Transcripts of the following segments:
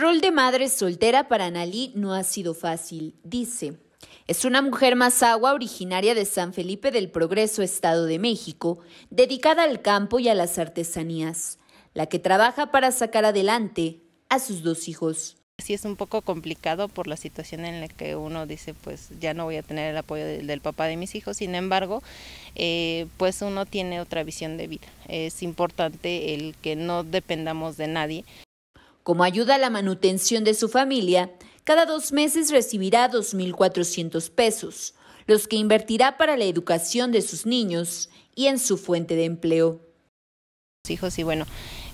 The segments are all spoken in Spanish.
El rol de madre soltera para Nalí no ha sido fácil, dice. Es una mujer agua, originaria de San Felipe del Progreso, Estado de México, dedicada al campo y a las artesanías, la que trabaja para sacar adelante a sus dos hijos. Sí es un poco complicado por la situación en la que uno dice, pues ya no voy a tener el apoyo del, papá de mis hijos, sin embargo, eh, pues uno tiene otra visión de vida. Es importante el que no dependamos de nadie. Como ayuda a la manutención de su familia, cada dos meses recibirá 2.400 pesos, los que invertirá para la educación de sus niños y en su fuente de empleo. Hijos y bueno,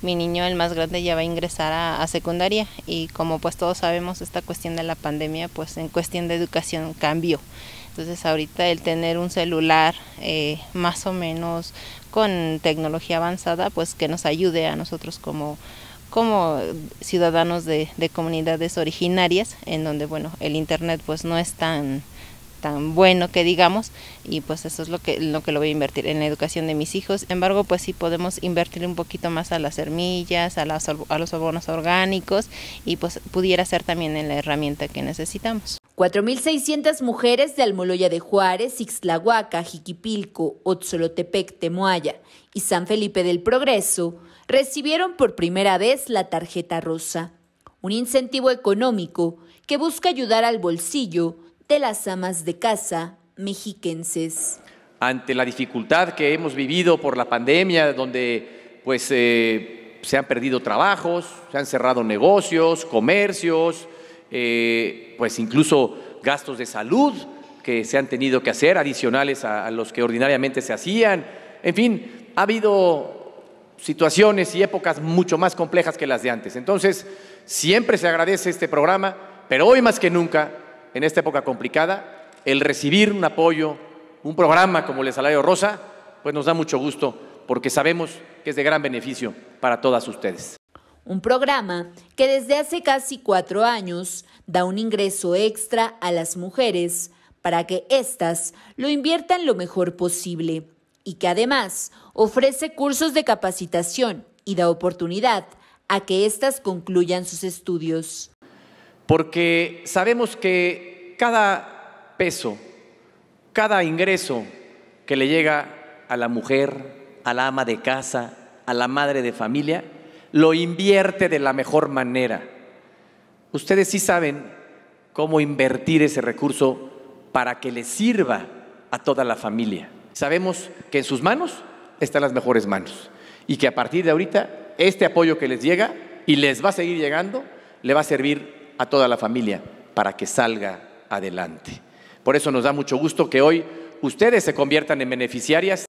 mi niño el más grande ya va a ingresar a, secundaria y como pues todos sabemos esta cuestión de la pandemia pues en cuestión de educación cambió. Entonces ahorita el tener un celular eh, más o menos con tecnología avanzada pues que nos ayude a nosotros como como ciudadanos de, comunidades originarias, en donde bueno, el Internet pues no es tan tan bueno que digamos y pues eso es lo que, lo que lo voy a invertir en la educación de mis hijos. embargo, pues sí podemos invertir un poquito más a las semillas, a, a los abonos orgánicos y pues pudiera ser también en la herramienta que necesitamos. 4.600 mujeres de Almoloya de Juárez, Ixtlahuaca, Jiquipilco, Otzolotepec, Temoaya y San Felipe del Progreso recibieron por primera vez la tarjeta rosa, un incentivo económico que busca ayudar al bolsillo de las amas de casa mexiquenses. Ante la dificultad que hemos vivido por la pandemia, donde pues eh, se han perdido trabajos, se han cerrado negocios, comercios, eh, pues incluso gastos de salud que se han tenido que hacer, adicionales a los que ordinariamente se hacían. En fin, ha habido situaciones y épocas mucho más complejas que las de antes. Entonces, siempre se agradece este programa, pero hoy más que nunca en esta época complicada, el recibir un apoyo, un programa como el Salario Rosa, pues nos da mucho gusto porque sabemos que es de gran beneficio para todas ustedes. Un programa que desde hace casi cuatro años da un ingreso extra a las mujeres para que éstas lo inviertan lo mejor posible y que además ofrece cursos de capacitación y da oportunidad a que éstas concluyan sus estudios porque sabemos que cada peso, cada ingreso que le llega a la mujer, a la ama de casa, a la madre de familia, lo invierte de la mejor manera. Ustedes sí saben cómo invertir ese recurso para que le sirva a toda la familia. Sabemos que en sus manos están las mejores manos y que a partir de ahorita este apoyo que les llega y les va a seguir llegando le va a servir a toda la familia para que salga adelante. Por eso nos da mucho gusto que hoy ustedes se conviertan en beneficiarias.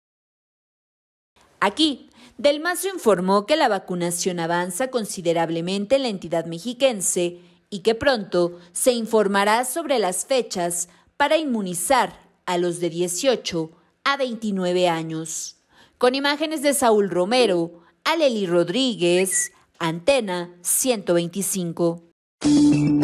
Aquí, Del Mazo informó que la vacunación avanza considerablemente en la entidad mexiquense y que pronto se informará sobre las fechas para inmunizar a los de 18 a 29 años. Con imágenes de Saúl Romero, Aleli Rodríguez, Antena 125. Música